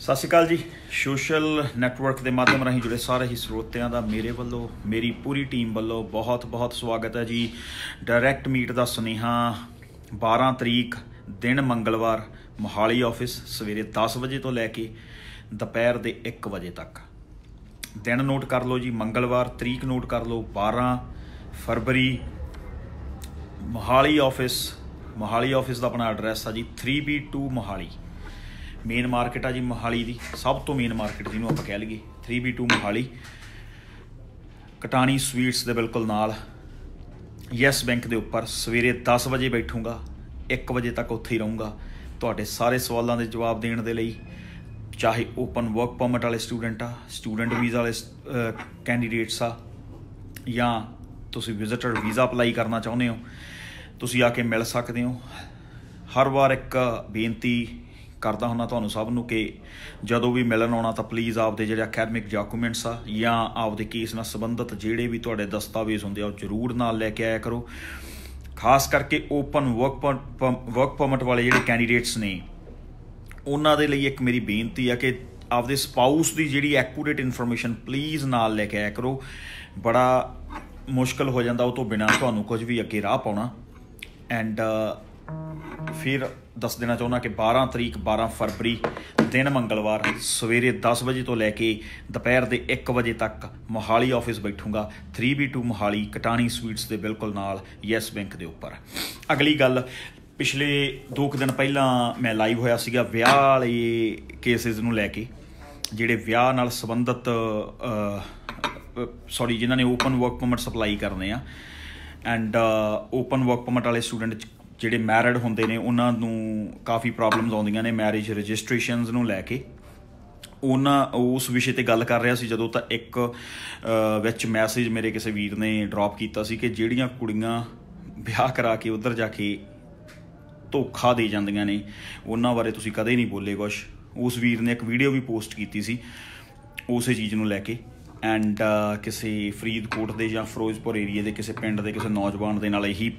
ਸਤਿ ਸ਼੍ਰੀ ਅਕਾਲ ਜੀ social network ਦੇ ਮਾਧਿਅਮ ਰਾਹੀਂ ਜੁੜੇ ਸਾਰੇ ਹੀ ਸਰੋਤਿਆਂ ਦਾ ਮੇਰੇ ਵੱਲੋਂ ਮੇਰੀ ਪੂਰੀ ਟੀਮ ਵੱਲੋਂ ਬਹੁਤ-ਬਹੁਤ ਸਵਾਗਤ ਹੈ ਜੀ ਡਾਇਰੈਕਟ ਮੀਟ ਦਾ ਸੁਨੇਹਾ 12 ਤਰੀਕ ਦਿਨ ਮੰਗਲਵਾਰ ਮੋਹਾਲੀ ਆਫਿਸ ਸਵੇਰੇ 10 ਵਜੇ ਤੋਂ ਲੈ ਕੇ ਦੁਪਹਿਰ ਦੇ 1 ਵਜੇ ਤੱਕ ਦਿਨ ਨੋਟ ਕਰ ਲਓ ਜੀ ਮੰਗਲਵਾਰ ਤਰੀਕ ਨੋਟ ਕਰ ਲਓ 12 ਫਰਵਰੀ ਮੋਹਾਲੀ ਆਫਿਸ ਮੋਹਾਲੀ ਆਫਿਸ ਦਾ ਆਪਣਾ ਐਡਰੈਸ ਆ ਜੀ 3B2 ਮੋਹਾਲੀ ਮੇਨ ਮਾਰਕੀਟ ਆ ਜੀ ਮੋਹਾਲੀ ਦੀ ਸਭ ਤੋਂ ਮੇਨ ਮਾਰਕੀਟ ਜਿਹਨੂੰ ਆਪਾਂ ਕਹਿ ਲਈਏ 3B2 ਮੋਹਾਲੀ ਕਟਾਣੀ ਸਵੀਟਸ ਦੇ ਬਿਲਕੁਲ ਨਾਲ ਯੈਸ ਬੈਂਕ ਦੇ ਉੱਪਰ ਸਵੇਰੇ 10 ਵਜੇ ਬੈਠੂਗਾ 1 ਵਜੇ ਤੱਕ ਉੱਥੇ ਹੀ ਰਹੂੰਗਾ ਤੁਹਾਡੇ ਸਾਰੇ ਸਵਾਲਾਂ ਦੇ ਜਵਾਬ ਦੇਣ ਦੇ ਲਈ ਚਾਹੇ ਓਪਨ ਵਰਕ ਪਰਮਿਟ ਵਾਲੇ ਸਟੂਡੈਂਟ ਆ ਸਟੂਡੈਂਟ ਵੀਜ਼ਾ ਵਾਲੇ ਕੈਂਡੀਡੇਟਸ ਆ ਜਾਂ ਤੁਸੀਂ ਵਿਜ਼ਿਟਰ ਵੀਜ਼ਾ ਅਪਲਾਈ ਕਰਨਾ ਚਾਹੁੰਦੇ ਹੋ ਤੁਸੀਂ ਆ ਕੇ ਮਿਲ ਸਕਦੇ ਹੋ ਹਰ ਵਾਰ ਇੱਕ ਬੇਨਤੀ ਕਰਦਾ ਹੁੰਦਾ ਤੁਹਾਨੂੰ ਸਭ ਨੂੰ ਕਿ ਜਦੋਂ ਵੀ ਮਿਲਣ ਆਉਣਾ ਤਾਂ ਪਲੀਜ਼ ਆਪਦੇ ਜਿਹੜੇ ਅਕੈਡਮਿਕ ਡਾਕੂਮੈਂਟਸ ਆ ਜਾਂ ਆਪਦੇ ਕੇਸ ਨਾਲ ਸੰਬੰਧਿਤ ਜਿਹੜੇ ਵੀ ਤੁਹਾਡੇ ਦਸਤਾਵੇਜ਼ ਹੁੰਦੇ ਆ ਉਹ ਜ਼ਰੂਰ ਨਾਲ ਲੈ ਕੇ ਆਇਆ ਕਰੋ ਖਾਸ ਕਰਕੇ ਓਪਨ ਵਰਕ ਵਰਕ ਪਰਮਿਟ ਵਾਲੇ ਜਿਹੜੇ ਕੈਂਡੀਡੇਟਸ ਨੇ ਉਹਨਾਂ ਦੇ ਲਈ ਇੱਕ ਮੇਰੀ ਬੇਨਤੀ ਆ ਕਿ ਆਪਦੇ ਸਪਾਊਸ ਦੀ ਜਿਹੜੀ ਐਕੂਰੇਟ ਇਨਫੋਰਮੇਸ਼ਨ ਪਲੀਜ਼ ਨਾਲ ਲੈ ਕੇ ਆਇਆ ਕਰੋ ਬੜਾ ਮੁਸ਼ਕਲ ਹੋ ਜਾਂਦਾ ਉਹ ਤੋਂ ਬਿਨਾ ਤੁਹਾਨੂੰ ਕੁਝ ਵੀ ਅੱਗੇ ਰਾਹ ਪਾਉਣਾ ਐਂਡ ਫਿਰ ਦੱਸ ਦੇਣਾ ਚਾਹੁੰਦਾ ਕਿ 12 ਤਰੀਕ 12 ਫਰਵਰੀ ਦਿਨ ਮੰਗਲਵਾਰ ਸਵੇਰੇ 10 ਵਜੇ ਤੋਂ ਲੈ ਕੇ ਦੁਪਹਿਰ ਦੇ 1 ਵਜੇ ਤੱਕ ਮੋਹਾਲੀ ਆਫਿਸ ਬੈਠੂਗਾ 3B2 ਮੋਹਾਲੀ ਕਟਾਣੀ ਸਵੀਟਸ ਦੇ ਬਿਲਕੁਲ ਨਾਲ ਯੈਸ ਬੈਂਕ ਦੇ ਉੱਪਰ ਅਗਲੀ ਗੱਲ ਪਿਛਲੇ 2 ਦਿਨ ਪਹਿਲਾਂ ਮੈਂ ਲਾਈਵ ਹੋਇਆ ਸੀਗਾ ਵਿਆਹ ਵਾਲੇ ਕੇਸਿਸ ਨੂੰ ਲੈ ਕੇ ਜਿਹੜੇ ਵਿਆਹ ਨਾਲ ਸੰਬੰਧਿਤ ਸੌਰੀ ਜਿਨ੍ਹਾਂ ਨੇ ਓਪਨ ਵਰਕ ਪਰਮਿਟ ਸਪਲਾਈ ਕਰਨੇ ਆ ਐਂਡ ਓਪਨ ਵਰਕ ਪਰਮਿਟ ਵਾਲੇ ਸਟੂਡੈਂਟ ਜਿਹੜੇ ਮੈਰਿਡ ਹੁੰਦੇ ਨੇ ਉਹਨਾਂ ਨੂੰ ਕਾਫੀ ਪ੍ਰੋਬਲਮਸ ਆਉਂਦੀਆਂ ਨੇ ਮੈਰਿਜ ਰਜਿਸਟ੍ਰੇਸ਼ਨਸ ਨੂੰ ਲੈ ਕੇ ਉਹਨਾਂ ਉਸ ਵਿਸ਼ੇ ਤੇ ਗੱਲ ਕਰ ਰਿਹਾ ਸੀ ਜਦੋਂ ਤਾਂ ਇੱਕ ਵਿੱਚ ਮੈਸੇਜ ਮੇਰੇ ਕਿਸੇ ਵੀਰ ਨੇ ਡ੍ਰੌਪ ਕੀਤਾ ਸੀ ਕਿ ਜਿਹੜੀਆਂ ਕੁੜੀਆਂ ਵਿਆਹ ਕਰਾ ਕੇ ਉੱਧਰ ਜਾ ਕੇ ਧੋਖਾ ਦੇ ਜਾਂਦੀਆਂ ਨੇ ਉਹਨਾਂ ਬਾਰੇ ਤੁਸੀਂ ਕਦੇ ਨਹੀਂ ਬੋਲੇ ਕੁਛ ਉਸ ਵੀਰ ਨੇ ਇੱਕ ਵੀਡੀਓ ਵੀ ਪੋਸਟ ਕੀਤੀ ਸੀ ਉਸੇ ਚੀਜ਼ ਨੂੰ ਲੈ ਕੇ ਐਂਡ ਕਿਸੇ ਫਰੀਦਕੋਟ ਦੇ ਜਾਂ ਫਿਰੋਜ਼ਪੁਰ ਏਰੀਆ ਦੇ ਕਿਸੇ ਪਿੰਡ ਦੇ ਕਿਸੇ ਨੌਜਵਾਨ ਦੇ ਨਾਲ ਇਹੀ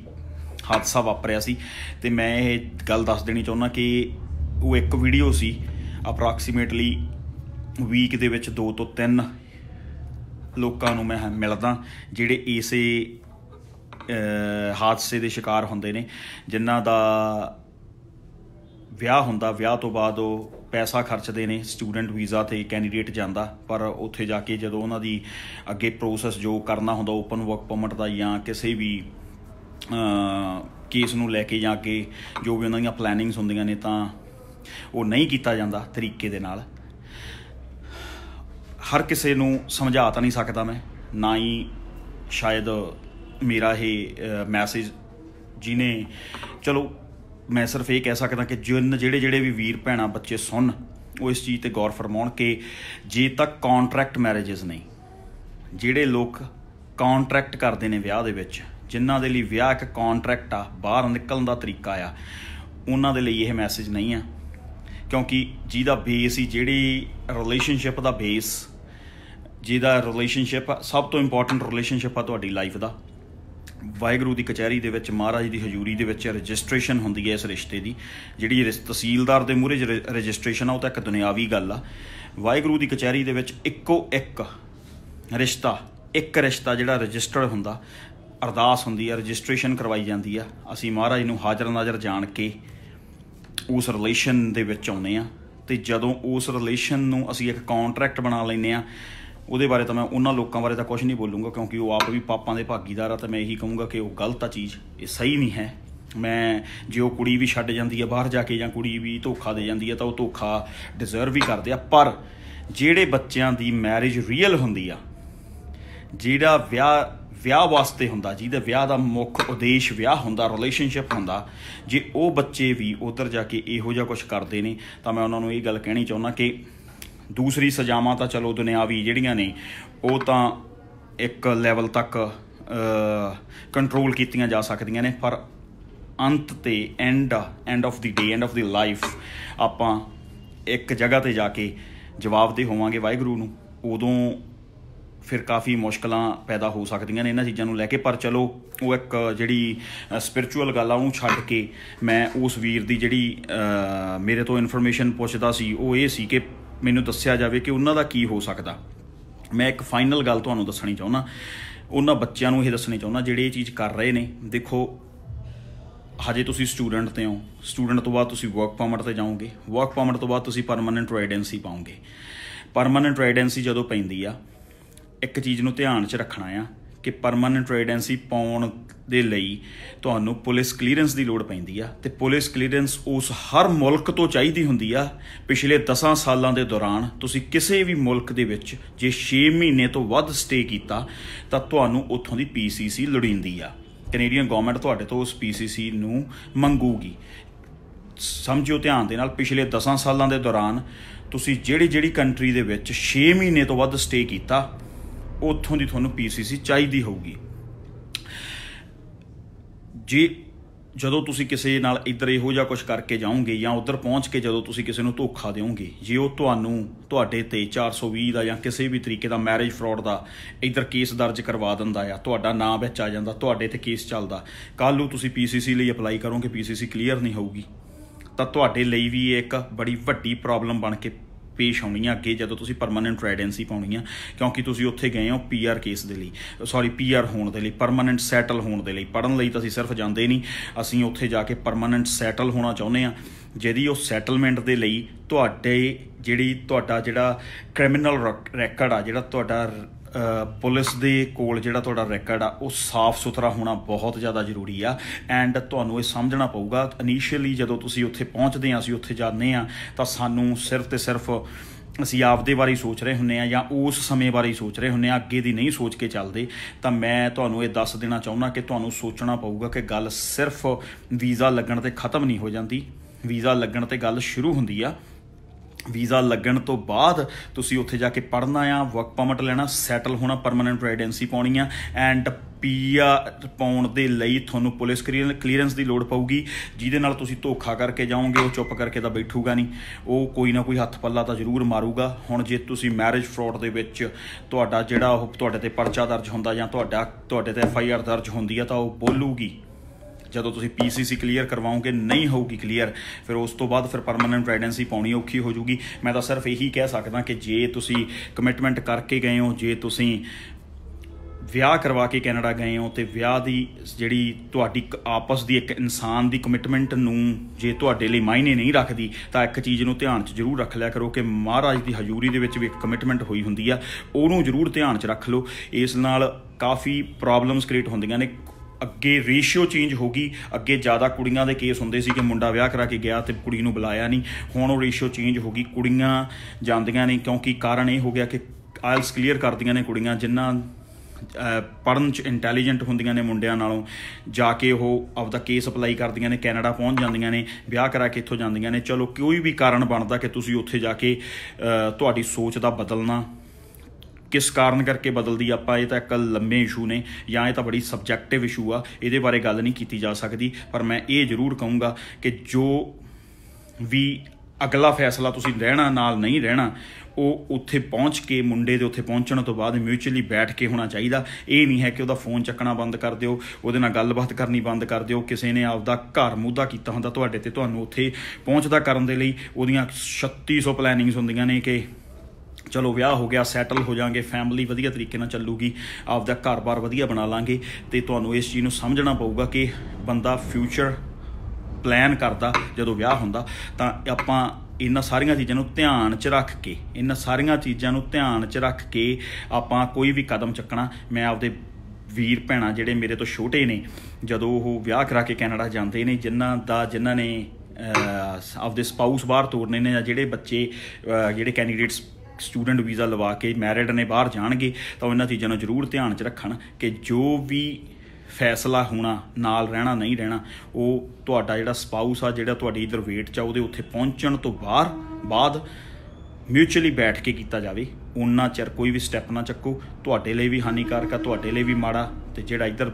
ਹਾਦਸਾ ਵਾਪਰਿਆ ਸੀ ਤੇ ਮੈਂ ਇਹ ਗੱਲ ਦੱਸ ਦੇਣੀ ਚਾਹੁੰਦਾ ਕਿ ਉਹ ਇੱਕ ਵੀਡੀਓ ਸੀ ਅਪਰੋਕਸੀਮੇਟਲੀ ਵੀਕ ਦੇ ਵਿੱਚ 2 ਤੋਂ 3 ਲੋਕਾਂ ਨੂੰ ਮੈਂ ਮਿਲਦਾ ਜਿਹੜੇ ਇਸੇ ਹਾਦਸੇ ਦੇ ਸ਼ਿਕਾਰ ਹੁੰਦੇ ਨੇ ਜਿਨ੍ਹਾਂ ਦਾ ਵਿਆਹ ਹੁੰਦਾ ਵਿਆਹ ਤੋਂ ਬਾਅਦ ਉਹ ਪੈਸਾ ਖਰਚਦੇ ਨੇ ਸਟੂਡੈਂਟ ਵੀਜ਼ਾ ਤੇ ਕੈਂਡੀਡੇਟ ਜਾਂਦਾ ਪਰ ਉੱਥੇ ਜਾ ਕੇ ਜਦੋਂ ਉਹਨਾਂ ਦੀ ਅੱਗੇ ਪ੍ਰੋਸੈਸ ਜੋ ਕਰਨਾ ਹੁੰਦਾ ਓਪਨ ਵਰਕ ਪਰਮਿਟ ਦਾ ਜਾਂ ਕਿਸੇ ਵੀ ਕੇਸ ਨੂੰ ਲੈ ਕੇ ਜਾ ਕੇ ਜੋ ਵੀ ਉਹਨਾਂ ਦੀਆਂ ਪਲੈਨਿੰਗਸ ਹੁੰਦੀਆਂ ਨੇ ਤਾਂ ਉਹ ਨਹੀਂ ਕੀਤਾ ਜਾਂਦਾ ਤਰੀਕੇ ਦੇ ਨਾਲ ਹਰ ਕਿਸੇ ਨੂੰ ਸਮਝਾ ਤਾਂ ਨਹੀਂ ਸਕਦਾ ਮੈਂ ਨਾ ਹੀ ਸ਼ਾਇਦ ਮੇਰਾ ਇਹ ਮੈਸੇਜ ਜਿਨੇ ਚਲੋ ਮੈਂ ਸਿਰਫ ਇਹ ਕਹਿ ਸਕਦਾ ਕਿ ਜਿੰਨ ਜਿਹੜੇ ਜਿਹੜੇ ਵੀ ਵੀਰ ਭੈਣਾ ਬੱਚੇ ਸੁਣ ਉਹ ਇਸ ਚੀਜ਼ ਤੇ ਗੌਰ ਫਰਮਾਉਣ ਕਿ ਜੇ ਤੱਕ ਕੰਟਰੈਕਟ ਮੈਰਿਜਸ ਨਹੀਂ ਜਿਹੜੇ ਲੋਕ ਕੰਟਰੈਕਟ ਕਰਦੇ ਨੇ ਵਿਆਹ ਦੇ ਵਿੱਚ ਜਿਨ੍ਹਾਂ ਦੇ ਲਈ ਵਿਆਹ ਇੱਕ ਕੰਟਰੈਕਟ ਆ ਬਾਹਰ ਨਿਕਲਣ ਦਾ ਤਰੀਕਾ ਆ ਉਹਨਾਂ ਦੇ ਲਈ ਇਹ ਮੈਸੇਜ ਨਹੀਂ ਆ ਕਿਉਂਕਿ ਜਿਹਦਾ ਬੇਸ ਹੀ ਜਿਹੜੀ ਰਿਲੇਸ਼ਨਸ਼ਿਪ ਦਾ ਬੇਸ ਜਿਹਦਾ ਰਿਲੇਸ਼ਨਸ਼ਿਪ ਸਭ ਤੋਂ ਇੰਪੋਰਟੈਂਟ ਰਿਲੇਸ਼ਨਸ਼ਿਪ ਆ ਤੁਹਾਡੀ ਲਾਈਫ ਦਾ ਵਾਹਿਗੁਰੂ ਦੀ ਕਚਹਿਰੀ ਦੇ ਵਿੱਚ ਮਹਾਰਾਜ ਦੀ ਹਜ਼ੂਰੀ ਦੇ ਵਿੱਚ ਰਜਿਸਟ੍ਰੇਸ਼ਨ ਹੁੰਦੀ ਹੈ ਇਸ ਰਿਸ਼ਤੇ ਦੀ ਜਿਹੜੀ ਤਹਿਸੀਲਦਾਰ ਦੇ ਮੂਹਰੇ ਰਜਿਸਟ੍ਰੇਸ਼ਨ ਆ ਉਹ ਤਾਂ ਇੱਕ ਦੁਨਿਆਵੀ ਗੱਲ ਆ ਵਾਹਿਗੁਰੂ ਦੀ ਕਚਹਿਰੀ ਦੇ ਵਿੱਚ ਇੱਕੋ ਇੱਕ ਰਿਸ਼ਤਾ ਇੱਕ ਰਿਸ਼ਤਾ ਜਿਹੜਾ ਰਜਿਸਟਰਡ ਹੁੰਦਾ ਅਰਦਾਸ ਹੁੰਦੀ ਹੈ ਰਜਿਸਟ੍ਰੇਸ਼ਨ ਕਰਵਾਈ ਜਾਂਦੀ ਆ ਅਸੀਂ ਮਹਾਰਾਜ ਨੂੰ ਹਾਜ਼ਰ ਨਾਜ਼ਰ ਜਾਣ ਕੇ ਉਸ ਰਿਲੇਸ਼ਨ ਦੇ ਵਿੱਚ ਆਉਨੇ ਆ ਤੇ ਜਦੋਂ ਉਸ ਰਿਲੇਸ਼ਨ ਨੂੰ ਅਸੀਂ ਇੱਕ ਕੰਟਰੈਕਟ ਬਣਾ ਲੈਨੇ ਆ ਉਹਦੇ ਬਾਰੇ ਤਾਂ ਮੈਂ ਉਹਨਾਂ ਲੋਕਾਂ ਬਾਰੇ ਤਾਂ ਕੁਝ ਨਹੀਂ ਬੋਲੂੰਗਾ ਕਿਉਂਕਿ ਉਹ ਆਪ ਵੀ ਪਾਪਾਂ ਦੇ ਭਾਗੀਦਾਰ ਆ ਤਾਂ ਮੈਂ ਇਹੀ ਕਹੂੰਗਾ ਕਿ ਉਹ ਗਲਤ ਆ ਚੀਜ਼ ਇਹ ਸਹੀ ਨਹੀਂ ਹੈ ਮੈਂ ਜੇ ਉਹ ਕੁੜੀ ਵੀ ਛੱਡ ਜਾਂਦੀ ਆ ਬਾਹਰ ਜਾ ਕੇ ਜਾਂ ਕੁੜੀ ਵੀ ਧੋਖਾ ਦੇ ਜਾਂਦੀ ਆ ਤਾਂ ਉਹ ਧੋਖਾ ਡਿਜ਼ਰਵ ਵੀ ਕਰਦੇ ਆ ਪਰ ਜਿਹੜੇ ਬੱਚਿਆਂ ਦੀ ਮੈਰਿਜ ਰੀਅਲ ਹੁੰਦੀ ਆ ਜਿਹੜਾ ਵਿਆਹ ਵਿਆਹ ਵਾਸਤੇ ਹੁੰਦਾ ਜਿਹਦੇ ਵਿਆਹ ਦਾ ਮੁੱਖ ਉਦੇਸ਼ ਵਿਆਹ ਹੁੰਦਾ ਰਿਲੇਸ਼ਨਸ਼ਿਪ ਹੁੰਦਾ ਜੇ ਉਹ ਬੱਚੇ ਵੀ ਉਧਰ ਜਾ ਕੇ ਇਹੋ ਜਿਹਾ ਕੁਝ ਕਰਦੇ ਨੇ ਤਾਂ ਮੈਂ ਉਹਨਾਂ ਨੂੰ ਇਹ ਗੱਲ ਕਹਿਣੀ ਚਾਹੁੰਦਾ ਕਿ ਦੂਸਰੀ ਸਜ਼ਾਵਾਂ ਤਾਂ ਚਲੋ ਦੁਨਿਆਵੀ ਜਿਹੜੀਆਂ ਨੇ ਉਹ ਤਾਂ ਇੱਕ ਲੈਵਲ ਤੱਕ ਕੰਟਰੋਲ ਕੀਤੀਆਂ ਜਾ ਸਕਦੀਆਂ ਨੇ ਪਰ ਅੰਤ ਤੇ and end of the day end of the life ਆਪਾਂ ਇੱਕ ਜਗ੍ਹਾ ਤੇ ਜਾ ਕੇ ਜਵਾਬ ਦੇ ਹੋਵਾਂਗੇ ਵਾਹਿਗੁਰੂ ਨੂੰ ਉਦੋਂ ਫਿਰ ਕਾਫੀ ਮੁਸ਼ਕਲਾਂ ਪੈਦਾ ਹੋ ਸਕਦੀਆਂ ਨੇ ਇਹਨਾਂ ਚੀਜ਼ਾਂ ਨੂੰ ਲੈ ਕੇ ਪਰ ਚਲੋ ਉਹ ਇੱਕ ਜਿਹੜੀ ਸਪਿਰਚੁਅਲ ਗੱਲ ਆ ਉਹ ਛੱਡ ਕੇ ਮੈਂ ਉਸ ਵੀਰ ਦੀ ਜਿਹੜੀ ਮੇਰੇ ਤੋਂ ਇਨਫੋਰਮੇਸ਼ਨ ਪੁੱਛਦਾ ਸੀ ਉਹ ਇਹ ਸੀ ਕਿ ਮੈਨੂੰ ਦੱਸਿਆ ਜਾਵੇ ਕਿ ਉਹਨਾਂ ਦਾ ਕੀ ਹੋ ਸਕਦਾ ਮੈਂ ਇੱਕ ਫਾਈਨਲ ਗੱਲ ਤੁਹਾਨੂੰ ਦੱਸਣੀ ਚਾਹੁੰਦਾ ਉਹਨਾਂ ਬੱਚਿਆਂ ਨੂੰ ਇਹ ਦੱਸਣੀ ਚਾਹੁੰਦਾ ਜਿਹੜੇ ਇਹ ਚੀਜ਼ ਕਰ ਰਹੇ ਨੇ ਦੇਖੋ ਹਜੇ ਤੁਸੀਂ ਸਟੂਡੈਂਟ ਤੇ ਹੋ ਸਟੂਡੈਂਟ ਤੋਂ ਬਾਅਦ ਤੁਸੀਂ ਵਰਕ ਪਰਮਿਟ ਤੇ ਜਾਓਗੇ ਵਰਕ ਪਰਮਿਟ ਤੋਂ ਬਾਅਦ ਤੁਸੀਂ ਪਰਮਨੈਂਟ ਰੈਜ਼ੀਡੈਂਸੀ ਪਾਓਗੇ ਪਰਮਨੈਂਟ ਰੈਜ਼ੀਡੈਂਸੀ ਜਦੋਂ ਪੈਂਦੀ ਆ ਇੱਕ ਚੀਜ਼ ਨੂੰ ਧਿਆਨ 'ਚ ਰੱਖਣਾ ਆ ਕਿ ਪਰਮਨੈਂਟ ਰੈਜ਼ੀਡੈਂਸੀ ਪਾਉਣ ਦੇ ਲਈ ਤੁਹਾਨੂੰ ਪੁਲਿਸ ਕਲੀਅਰੈਂਸ ਦੀ ਲੋੜ ਪੈਂਦੀ ਆ ਤੇ ਪੁਲਿਸ ਕਲੀਅਰੈਂਸ ਉਸ ਹਰ ਮੁਲਕ ਤੋਂ ਚਾਹੀਦੀ ਹੁੰਦੀ ਆ ਪਿਛਲੇ 10 ਸਾਲਾਂ ਦੇ ਦੌਰਾਨ ਤੁਸੀਂ ਕਿਸੇ ਵੀ ਮੁਲਕ ਦੇ ਵਿੱਚ ਜੇ 6 ਮਹੀਨੇ ਤੋਂ ਵੱਧ ਸਟੇ ਕੀਤਾ ਤਾਂ ਤੁਹਾਨੂੰ ਉੱਥੋਂ ਦੀ ਪੀਸੀਸੀ ਲੋੜੀਂਦੀ ਆ ਕੈਨੇਡੀਅਨ ਗਵਰਨਮੈਂਟ ਤੁਹਾਡੇ ਤੋਂ ਉਸ ਪੀਸੀਸੀ ਨੂੰ ਮੰਗੂਗੀ ਸਮਝਿਓ ਧਿਆਨ ਦੇ ਨਾਲ ਪਿਛਲੇ 10 ਸਾਲਾਂ ਦੇ ਦੌਰਾਨ ਤੁਸੀਂ ਜਿਹੜੀ ਜਿਹੜੀ ਕੰਟਰੀ ਦੇ ਵਿੱਚ 6 ਮਹੀਨੇ ਤੋਂ ਵੱਧ ਸਟੇ ਕੀਤਾ ਉੱਥੋਂ ਦੀ ਤੁਹਾਨੂੰ ਪੀਸੀਸੀ ਚਾਹੀਦੀ ਹੋਊਗੀ ਜੇ ਜਦੋਂ ਤੁਸੀਂ ਕਿਸੇ ਨਾਲ ਇਧਰ ਇਹੋ ਜਿਹਾ ਕੁਝ ਕਰਕੇ ਜਾਓਗੇ ਜਾਂ ਉਧਰ ਪਹੁੰਚ ਕੇ ਜਦੋਂ ਤੁਸੀਂ ਕਿਸੇ ਨੂੰ ਧੋਖਾ ਦਿਓਗੇ ਜੇ ਉਹ ਤੁਹਾਨੂੰ ਤੁਹਾਡੇ ਤੇ 420 ਦਾ ਜਾਂ ਕਿਸੇ ਵੀ ਤਰੀਕੇ ਦਾ ਮੈਰਿਜ ਫਰਾਡ ਦਾ ਇਧਰ ਕੇਸ ਦਰਜ ਕਰਵਾ ਦਿੰਦਾ ਆ ਤੁਹਾਡਾ ਨਾਮ ਵਿੱਚ ਆ ਜਾਂਦਾ ਤੁਹਾਡੇ ਤੇ ਕੇਸ ਚੱਲਦਾ ਕੱਲ ਨੂੰ ਤੁਸੀਂ ਪੀਸੀਸੀ ਲਈ ਅਪਲਾਈ ਕਰੋਗੇ ਪੀਸੀਸੀ ਕਲੀਅਰ ਨਹੀਂ ਹੋਊਗੀ ਤਾਂ ਤੁਹਾਡੇ ਲਈ ਵੀ ਇਹ ਇੱਕ ਬੜੀ ਵੱਡੀ ਪ੍ਰੋਬਲਮ ਬਣ ਕੇ ਪੇਸ਼ ਹੋਣੀ ਆ ਅੱਗੇ ਜਦੋਂ ਤੁਸੀਂ ਪਰਮਨੈਂਟ ਰੈਡੈਂਸੀ ਪਾਉਣੀ ਆ ਕਿਉਂਕਿ ਤੁਸੀਂ ਉੱਥੇ ਗਏ ਹੋ ਪੀਆਰ ਕੇਸ ਦੇ ਲਈ ਸੌਰੀ ਪੀਆਰ ਹੋਣ ਦੇ ਲਈ ਪਰਮਨੈਂਟ ਸੈਟਲ ਹੋਣ ਦੇ ਲਈ ਪੜਨ ਲਈ ਤਾਂ ਅਸੀਂ ਸਿਰਫ ਜਾਂਦੇ ਨਹੀਂ ਅਸੀਂ ਉੱਥੇ ਜਾ ਕੇ ਪਰਮਨੈਂਟ ਸੈਟਲ ਹੋਣਾ ਚਾਹੁੰਦੇ ਆ ਜਿਹਦੀ ਉਹ ਸੈਟਲਮੈਂਟ ਦੇ ਲਈ ਤੁਹਾਡੇ ਜਿਹੜੀ ਤੁਹਾਡਾ ਜਿਹੜਾ ਕ੍ਰਿਮੀਨਲ ਰੈਕੋਰਡ ਆ ਜਿਹੜਾ ਤੁਹਾਡਾ ਪੁਲਿਸ ਦੇ ਕੋਲ ਜਿਹੜਾ ਤੁਹਾਡਾ ਰਿਕਾਰਡ ਆ ਉਹ ਸਾਫ਼ ਸੁਥਰਾ ਹੋਣਾ ਬਹੁਤ ਜ਼ਿਆਦਾ ਜ਼ਰੂਰੀ ਆ ਐਂਡ ਤੁਹਾਨੂੰ ਇਹ ਸਮਝਣਾ ਪਊਗਾ ਇਨੀਸ਼ੀਅਲੀ ਜਦੋਂ ਤੁਸੀਂ ਉੱਥੇ ਪਹੁੰਚਦੇ ਆ ਅਸੀਂ ਉੱਥੇ ਜਾਂਦੇ ਆ ਤਾਂ ਸਾਨੂੰ ਸਿਰਫ ਤੇ ਸਿਰਫ ਅਸੀਂ ਆਪਦੇ ਬਾਰੇ ਸੋਚ ਰਹੇ ਹੁੰਨੇ ਆ ਜਾਂ ਉਸ ਸਮੇਂ ਬਾਰੇ ਸੋਚ ਰਹੇ ਹੁੰਨੇ ਆ ਅੱਗੇ ਦੀ ਨਹੀਂ ਸੋਚ ਕੇ ਚੱਲਦੇ ਤਾਂ ਮੈਂ ਤੁਹਾਨੂੰ ਇਹ ਦੱਸ ਦੇਣਾ ਚਾਹੁੰਨਾ ਕਿ ਤੁਹਾਨੂੰ ਸੋਚਣਾ ਪਊਗਾ ਕਿ ਗੱਲ ਸਿਰਫ ਵੀਜ਼ਾ ਲੱਗਣ ਤੇ ਖਤਮ ਨਹੀਂ ਹੋ ਜਾਂਦੀ ਵੀਜ਼ਾ ਲੱਗਣ ਤੇ ਗੱਲ ਸ਼ੁਰੂ ਹੁੰਦੀ ਆ ਵੀਜ਼ਾ ਲੱਗਣ ਤੋਂ ਬਾਅਦ ਤੁਸੀਂ ਉੱਥੇ ਜਾ ਕੇ ਪੜਨਾ ਆ ਵਰਕ ਪਰਮਿਟ ਲੈਣਾ ਸੈਟਲ ਹੋਣਾ ਪਰਮਨੈਂਟ ਰੈਜ਼ੀਡੈਂਸੀ ਪਾਉਣੀ ਆ ਐਂਡ ਪੀਆ ਪਾਉਣ ਦੇ ਲਈ ਤੁਹਾਨੂੰ ਪੁਲਿਸ ਕਲੀਅਰੈਂਸ ਦੀ ਲੋੜ ਪਊਗੀ ਜਿਹਦੇ ਨਾਲ ਤੁਸੀਂ ਧੋਖਾ ਕਰਕੇ ਜਾਓਗੇ ਉਹ ਚੁੱਪ ਕਰਕੇ ਤਾਂ ਬੈਠੂਗਾ ਨਹੀਂ ਉਹ ਕੋਈ ਨਾ ਕੋਈ ਹੱਥ ਪੱਲਾ ਤਾਂ ਜ਼ਰੂਰ ਮਾਰੂਗਾ ਹੁਣ ਜੇ ਤੁਸੀਂ ਮੈਰਿਜ ਫਰਾਡ ਦੇ ਵਿੱਚ ਤੁਹਾਡਾ ਜਿਹੜਾ ਉਹ ਤੁਹਾਡੇ ਤੇ ਪਰਚਾ ਦਰਜ ਹੁੰਦਾ ਜਾਂ ਤੁਹਾਡਾ ਤੁਹਾਡੇ ਤੇ ਐਫਆਈਆਰ ਦਰਜ ਹੁੰਦੀ ਆ ਤਾਂ ਉਹ ਬੋਲੂਗੀ ਜਦੋਂ ਤੁਸੀਂ ਪੀਸੀਸੀ ਕਲੀਅਰ ਕਰਵਾਓਗੇ ਨਹੀਂ ਹੋਊਗੀ ਕਲੀਅਰ ਫਿਰ ਉਸ ਤੋਂ ਬਾਅਦ ਫਿਰ ਪਰਮਨੈਂਟ ਰੈਜ਼ੀਡੈਂਸੀ ਪਾਉਣੀ ਔਖੀ ਹੋ ਜਾਊਗੀ ਮੈਂ ਤਾਂ ਸਿਰਫ ਇਹੀ ਕਹਿ ਸਕਦਾ ਕਿ ਜੇ ਤੁਸੀਂ ਕਮਿਟਮੈਂਟ ਕਰਕੇ ਗਏ ਹੋ ਜੇ ਤੁਸੀਂ ਵਿਆਹ ਕਰਵਾ ਕੇ ਕੈਨੇਡਾ ਗਏ ਹੋ ਤੇ ਵਿਆਹ ਦੀ ਜਿਹੜੀ ਤੁਹਾਡੀ ਆਪਸ ਦੀ ਇੱਕ ਇਨਸਾਨ ਦੀ ਕਮਿਟਮੈਂਟ ਨੂੰ ਜੇ ਤੁਹਾਡੇ ਲਈ ਮਾਇਨੇ ਨਹੀਂ ਰੱਖਦੀ ਤਾਂ ਇੱਕ ਚੀਜ਼ ਨੂੰ ਧਿਆਨ 'ਚ ਜ਼ਰੂਰ ਰੱਖ ਲਿਆ ਕਰੋ ਕਿ ਮਹਾਰਾਜ ਦੀ ਹਜ਼ੂਰੀ ਦੇ ਵਿੱਚ ਵੀ ਇੱਕ ਕਮਿਟਮੈਂਟ ਹੋਈ ਹੁੰਦੀ ਆ ਉਹਨੂੰ ਜ਼ਰੂਰ ਧਿਆਨ 'ਚ ਰੱਖ ਲਓ ਇਸ ਨਾਲ ਕਾਫੀ ਪ੍ਰੋਬਲਮਸ ਕ੍ਰੀਏਟ ਹੁੰਦੀਆਂ ਨੇ ਅੱਗੇ ਰੇਸ਼ੀਓ ਚੇਂਜ ਹੋ ਗਈ ਅੱਗੇ ਜ਼ਿਆਦਾ ਕੁੜੀਆਂ ਦੇ ਕੇਸ ਹੁੰਦੇ ਸੀ ਕਿ ਮੁੰਡਾ ਵਿਆਹ ਕਰਾ ਕੇ ਗਿਆ ਤੇ ਕੁੜੀ ਨੂੰ ਬੁਲਾਇਆ ਨਹੀਂ ਹੁਣ ਉਹ ਰੇਸ਼ੀਓ ਚੇਂਜ ਹੋ ਗਈ ਕੁੜੀਆਂ ਜਾਂਦੀਆਂ ਨਹੀਂ ਕਿਉਂਕਿ ਕਾਰਨ ਇਹ ਹੋ ਗਿਆ ਕਿ ਆਇਲਸ ਕਲੀਅਰ ਕਰਦੀਆਂ ਨੇ ਕੁੜੀਆਂ ਜਿਨ੍ਹਾਂ ਪੜਨ ਚ ਇੰਟੈਲੀਜੈਂਟ ਹੁੰਦੀਆਂ ਨੇ ਮੁੰਡਿਆਂ ਨਾਲੋਂ ਜਾ ਕੇ ਉਹ ਆਪਦਾ ਕੇਸ ਅਪਲਾਈ ਕਰਦੀਆਂ ਨੇ ਕੈਨੇਡਾ ਪਹੁੰਚ ਜਾਂਦੀਆਂ ਨੇ ਵਿਆਹ ਕਰਾ ਕੇ ਇੱਥੋਂ ਜਾਂਦੀਆਂ ਨੇ ਚਲੋ ਕੋਈ ਵੀ ਕਾਰਨ ਬਣਦਾ ਕਿ ਤੁਸੀਂ ਉੱਥੇ ਜਾ ਕੇ ਤੁਹਾਡੀ ਸੋਚ ਦਾ ਬਦਲਣਾ ਕਿਸ ਕਾਰਨ ਕਰਕੇ ਬਦਲਦੀ ਆਪਾਂ ਇਹ ਤਾਂ ਇੱਕ ਲੰਮੇ ਇਸ਼ੂ ਨੇ ਜਾਂ ਇਹ ਤਾਂ ਬੜੀ ਸਬਜੈਕਟਿਵ ਇਸ਼ੂ ਆ ਇਹਦੇ ਬਾਰੇ ਗੱਲ ਨਹੀਂ ਕੀਤੀ ਜਾ ਸਕਦੀ ਪਰ ਮੈਂ ਇਹ ਜ਼ਰੂਰ ਕਹੂੰਗਾ ਕਿ ਜੋ ਵੀ ਅਗਲਾ ਫੈਸਲਾ ਤੁਸੀਂ ਰਹਿਣਾ ਨਾਲ ਨਹੀਂ ਰਹਿਣਾ ਉਹ ਉੱਥੇ ਪਹੁੰਚ ਕੇ ਮੁੰਡੇ ਦੇ ਉੱਥੇ ਪਹੁੰਚਣ ਤੋਂ ਬਾਅਦ ਮਿਊਚੁਅਲੀ ਬੈਠ ਕੇ ਹੋਣਾ ਚਾਹੀਦਾ ਇਹ ਨਹੀਂ ਹੈ ਕਿ ਉਹਦਾ ਫੋਨ ਚੱਕਣਾ ਬੰਦ ਕਰ ਦਿਓ ਉਹਦੇ ਨਾਲ ਗੱਲਬਾਤ ਕਰਨੀ ਬੰਦ ਕਰ ਦਿਓ ਕਿਸੇ ਨੇ ਆਪਦਾ ਘਰ ਮੂਦਾ ਕੀਤਾ ਹੁੰਦਾ ਤੁਹਾਡੇ ਤੇ ਤੁਹਾਨੂੰ ਉੱਥੇ ਪਹੁੰਚਦਾ ਕਰਨ ਦੇ ਲਈ ਉਹਦੀਆਂ 3600 ਪਲੈਨਿੰਗਸ ਹੁੰਦੀਆਂ ਨੇ ਕਿ ਚਲੋ ਵਿਆਹ ਹੋ ਗਿਆ ਸੈਟਲ ਹੋ ਜਾਾਂਗੇ ਫੈਮਿਲੀ ਵਧੀਆ ਤਰੀਕੇ ਨਾਲ ਚੱਲੂਗੀ ਆਪਦਾ ਘਰ-ਬਾਰ ਵਧੀਆ ਬਣਾ ਲਾਂਗੇ ਤੇ ਤੁਹਾਨੂੰ ਇਸ ਚੀਜ਼ ਨੂੰ ਸਮਝਣਾ ਪਊਗਾ ਕਿ ਬੰਦਾ ਫਿਊਚਰ ਪਲਾਨ ਕਰਦਾ ਜਦੋਂ ਵਿਆਹ ਹੁੰਦਾ ਤਾਂ ਆਪਾਂ ਇਹਨਾਂ ਸਾਰੀਆਂ ਚੀਜ਼ਾਂ ਨੂੰ ਧਿਆਨ 'ਚ ਰੱਖ ਕੇ ਇਹਨਾਂ ਸਾਰੀਆਂ ਚੀਜ਼ਾਂ ਨੂੰ ਧਿਆਨ 'ਚ ਰੱਖ ਕੇ ਆਪਾਂ ਕੋਈ ਵੀ ਕਦਮ ਚੱਕਣਾ ਮੈਂ ਆਪਦੇ ਵੀਰ ਭੈਣਾ ਜਿਹੜੇ ਮੇਰੇ ਤੋਂ ਛੋਟੇ ਨੇ ਜਦੋਂ ਉਹ ਵਿਆਹ ਕਰਾ ਕੇ ਕੈਨੇਡਾ ਜਾਂਦੇ ਨੇ ਜਿਨ੍ਹਾਂ ਦਾ ਜਿਨ੍ਹਾਂ ਨੇ ਆਫ ਦਿਸ ਸਪਾਊਸ ਬਾਹਰ ਤੋਰਨੇ ਨੇ ਜਾਂ ਜਿਹੜੇ ਬੱਚੇ ਜਿਹੜੇ ਕੈਂਡੀਡੇਟਸ ਸਟੂਡੈਂਟ ਵੀਜ਼ਾ ਲਵਾ ਕੇ ਮੈਰਿਡ ਨੇ ਬਾਹਰ ਜਾਣਗੇ ਤਾਂ ਇਹਨਾਂ ਚੀਜ਼ਾਂ ਨੂੰ ਜ਼ਰੂਰ ਧਿਆਨ 'ਚ ਰੱਖਣ ਕਿ ਜੋ ਵੀ ਫੈਸਲਾ ਹੋਣਾ ਨਾਲ ਰਹਿਣਾ ਨਹੀਂ ਰਹਿਣਾ ਉਹ ਤੁਹਾਡਾ ਜਿਹੜਾ ਸਪਾਊਸ ਆ ਜਿਹੜਾ ਤੁਹਾਡੀ ਇਧਰ ਵੇਟ ਚ ਆ ਉਹਦੇ ਉੱਥੇ ਪਹੁੰਚਣ ਤੋਂ ਬਾਅਦ ਬਾਅਦ ਮਿਊਚੁਅਲੀ ਬੈਠ ਕੇ ਕੀਤਾ ਜਾਵੇ ਉਨਾ ਚਿਰ ਕੋਈ ਵੀ ਸਟੈਪ ਨਾ ਚੱਕੋ ਤੁਹਾਡੇ ਲਈ ਵੀ ਹਾਨੀਕਾਰਕ ਆ ਤੁਹਾਡੇ ਲਈ ਵੀ ਮਾੜਾ ਤੇ ਜਿਹੜਾ ਇੱਧਰ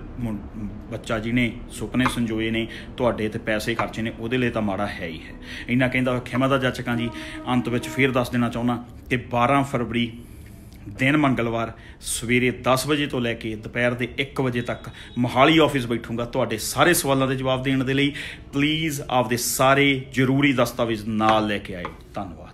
ਬੱਚਾ ਜਿਹਨੇ ਸੁਪਨੇ ਸੰਜੋਏ ਨੇ ਤੁਹਾਡੇ ਤੇ ਪੈਸੇ ਖਰਚੇ ਨੇ ਉਹਦੇ ਲਈ ਤਾਂ ਮਾੜਾ ਹੈ ਹੀ ਹੈ ਇਹਨਾਂ ਕਹਿੰਦਾ ਖਿਮਾ ਦਾ ਜੱਚਕਾਂ ਜੀ ਅੰਤ ਵਿੱਚ ਫੇਰ ਦੱਸ ਦੇਣਾ ਚਾਹੁੰਦਾ ਕਿ 12 ਫਰਵਰੀ ਦਿਨ ਮੰਗਲਵਾਰ ਸਵੇਰੇ 10 ਵਜੇ ਤੋਂ ਲੈ ਕੇ ਦੁਪਹਿਰ ਦੇ 1 ਵਜੇ ਤੱਕ ਮੋਹਾਲੀ ਆਫਿਸ ਬੈਠੂੰਗਾ ਤੁਹਾਡੇ ਸਾਰੇ ਸਵਾਲਾਂ ਦੇ ਜਵਾਬ ਦੇਣ ਦੇ ਲਈ ਪਲੀਜ਼ ਆਪਦੇ ਸਾਰੇ ਜ਼ਰੂਰੀ ਦਸਤਾਵੇਜ਼ ਨਾਲ ਲੈ ਕੇ ਆਇਓ ਧੰਨਵਾਦ